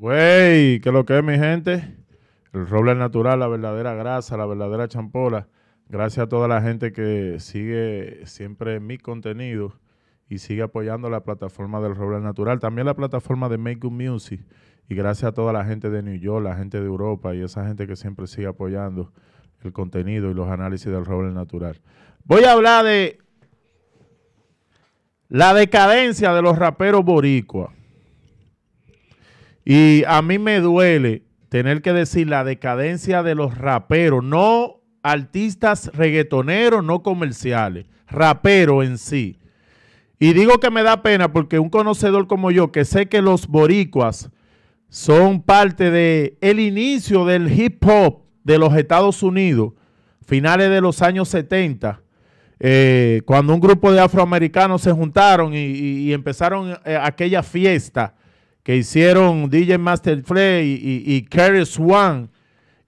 Güey, es lo que es mi gente. El roble natural, la verdadera grasa, la verdadera champola. Gracias a toda la gente que sigue siempre mi contenido y sigue apoyando la plataforma del roble natural. También la plataforma de Make Good Music. Y gracias a toda la gente de New York, la gente de Europa y esa gente que siempre sigue apoyando el contenido y los análisis del roble natural. Voy a hablar de la decadencia de los raperos boricuas. Y a mí me duele tener que decir la decadencia de los raperos, no artistas reggaetoneros, no comerciales, rapero en sí. Y digo que me da pena porque un conocedor como yo, que sé que los boricuas son parte de inicio del hip hop de los Estados Unidos, finales de los años 70, eh, cuando un grupo de afroamericanos se juntaron y, empezaron eh, aquella fiesta que hicieron DJ Master Frey y, y, Swan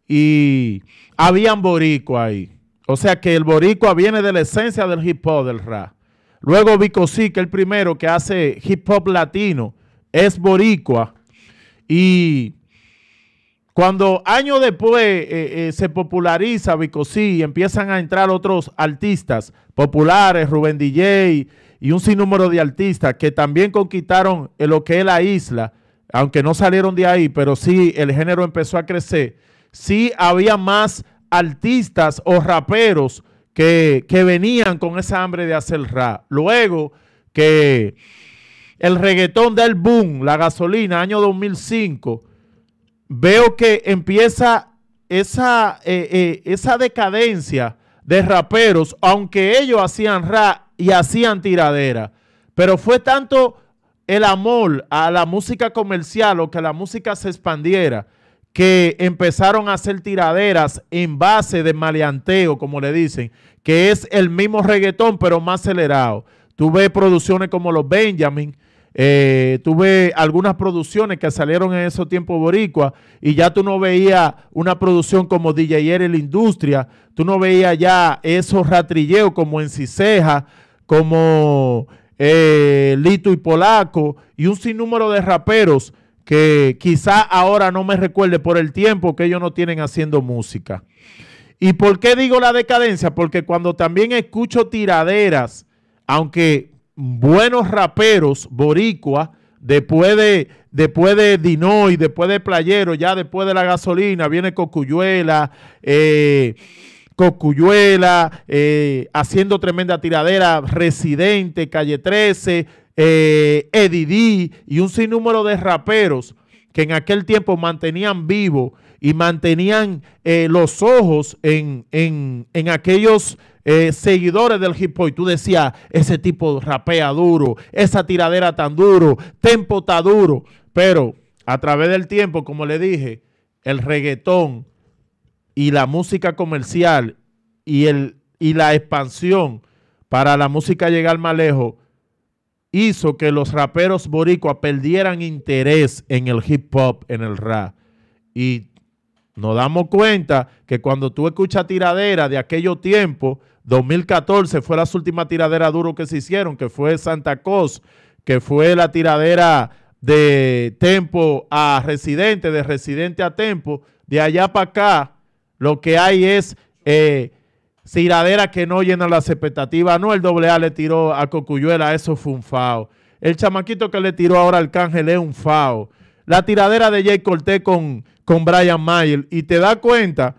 y habían boricua ahí. O sea que el boricua viene de la esencia del hip hop, del rap. Luego Vico sí, que el primero que hace hip hop latino, es boricua. Y cuando años después eh, eh, se populariza Bicosí y empiezan a entrar otros artistas populares, Rubén DJ y un sinnúmero de artistas que también conquistaron eh, lo que es la isla, aunque no salieron de ahí, pero sí el género empezó a crecer. Sí había más artistas o raperos que, que venían con esa hambre de hacer rap. Luego que el reggaetón del boom, la gasolina, año 2005 veo que empieza esa, eh, eh, esa decadencia de raperos, aunque ellos hacían rap y hacían tiraderas Pero fue tanto el amor a la música comercial o que la música se expandiera, que empezaron a hacer tiraderas en base de maleanteo, como le dicen, que es el mismo reggaetón, pero más acelerado. Tuve producciones como los Benjamin, eh, tuve algunas producciones que salieron en esos tiempos boricua y ya tú no veías una producción como DJ en la industria, tú no veías ya esos ratrilleos como en Ciceja, como eh, Lito y Polaco y un sinnúmero de raperos que quizá ahora no me recuerde por el tiempo que ellos no tienen haciendo música. ¿Y por qué digo la decadencia? Porque cuando también escucho tiraderas, aunque buenos raperos boricua, después de, después de Dinoy, después de Playero, ya después de la gasolina, viene Cocuyuela, eh, Cocuyuela, eh, haciendo tremenda tiradera, Residente, Calle 13, eh, y un sinnúmero de raperos que en aquel tiempo mantenían vivo y mantenían eh, los ojos en, aquellos eh, seguidores del hip hop. Y tú decías, ese tipo rapea duro, esa tiradera tan duro, tempo está duro. Pero a través del tiempo, como le dije, el reggaetón y la música comercial y, el, y la expansión para la música llegar más lejos hizo que los raperos boricuas perdieran interés en el hip hop, en el rap. Y nos damos cuenta que cuando tú escuchas tiradera de aquellos tiempos, 2014 fue la última tiradera duro que se hicieron, que fue Santa Cos, que fue la tiradera de tempo a residente, de residente a tempo. De allá para acá, lo que hay es eh, tiraderas que no llenan las expectativas. No, el doble A le tiró a Cocuyuela, eso fue un fao. El chamaquito que le tiró ahora al Cángel es un fao la tiradera de Jay Corté con, con Brian Mayer y te das cuenta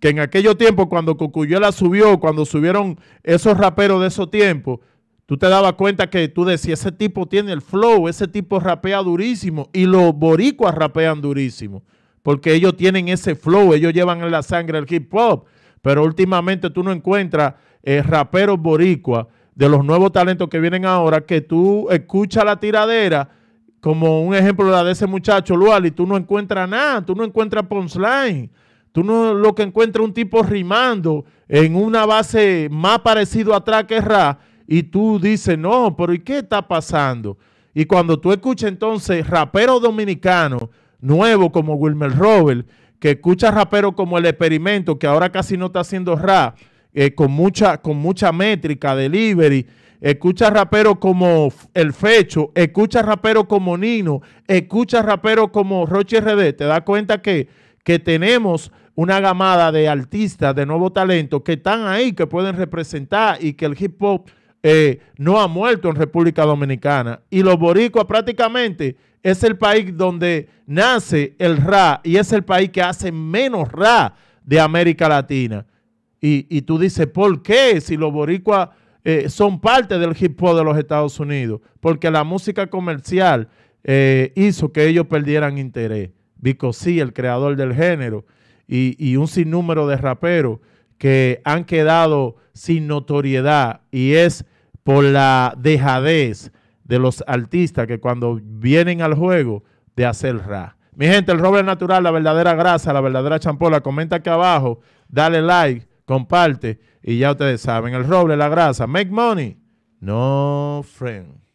que en aquellos tiempos cuando Cocuyuela subió, cuando subieron esos raperos de esos tiempos, tú te dabas cuenta que tú decías, ese tipo tiene el flow, ese tipo rapea durísimo y los boricuas rapean durísimo, porque ellos tienen ese flow, ellos llevan en la sangre el hip hop, pero últimamente tú no encuentras eh, raperos boricuas de los nuevos talentos que vienen ahora que tú escuchas la tiradera como un ejemplo la de ese muchacho, Luali, tú no encuentras nada, tú no encuentras Line, tú no lo que encuentras un tipo rimando en una base más parecido a que Ra, y tú dices, no, pero ¿y qué está pasando? Y cuando tú escuchas entonces rapero dominicano nuevo como Wilmer Robert, que escucha rapero como El Experimento, que ahora casi no está haciendo rap, eh, con, mucha, con mucha métrica, delivery, escucha rapero como El Fecho, escucha rapero como Nino, escucha rapero como Roche RD, te das cuenta que, que tenemos una gamada de artistas, de nuevo talento, que están ahí, que pueden representar y que el hip hop eh, no ha muerto en República Dominicana. Y los boricuas prácticamente es el país donde nace el rap y es el país que hace menos rap de América Latina. Y, y tú dices, ¿por qué? Si los boricuas eh, son parte del hip hop de los Estados Unidos, porque la música comercial eh, hizo que ellos perdieran interés. Vico sí, el creador del género, y, un sinnúmero de raperos que han quedado sin notoriedad y es por la dejadez de los artistas que cuando vienen al juego de hacer rap. Mi gente, el roble natural, la verdadera grasa, la verdadera champola, comenta aquí abajo, dale like comparte y ya ustedes saben, el roble, la grasa, make money. No, friend.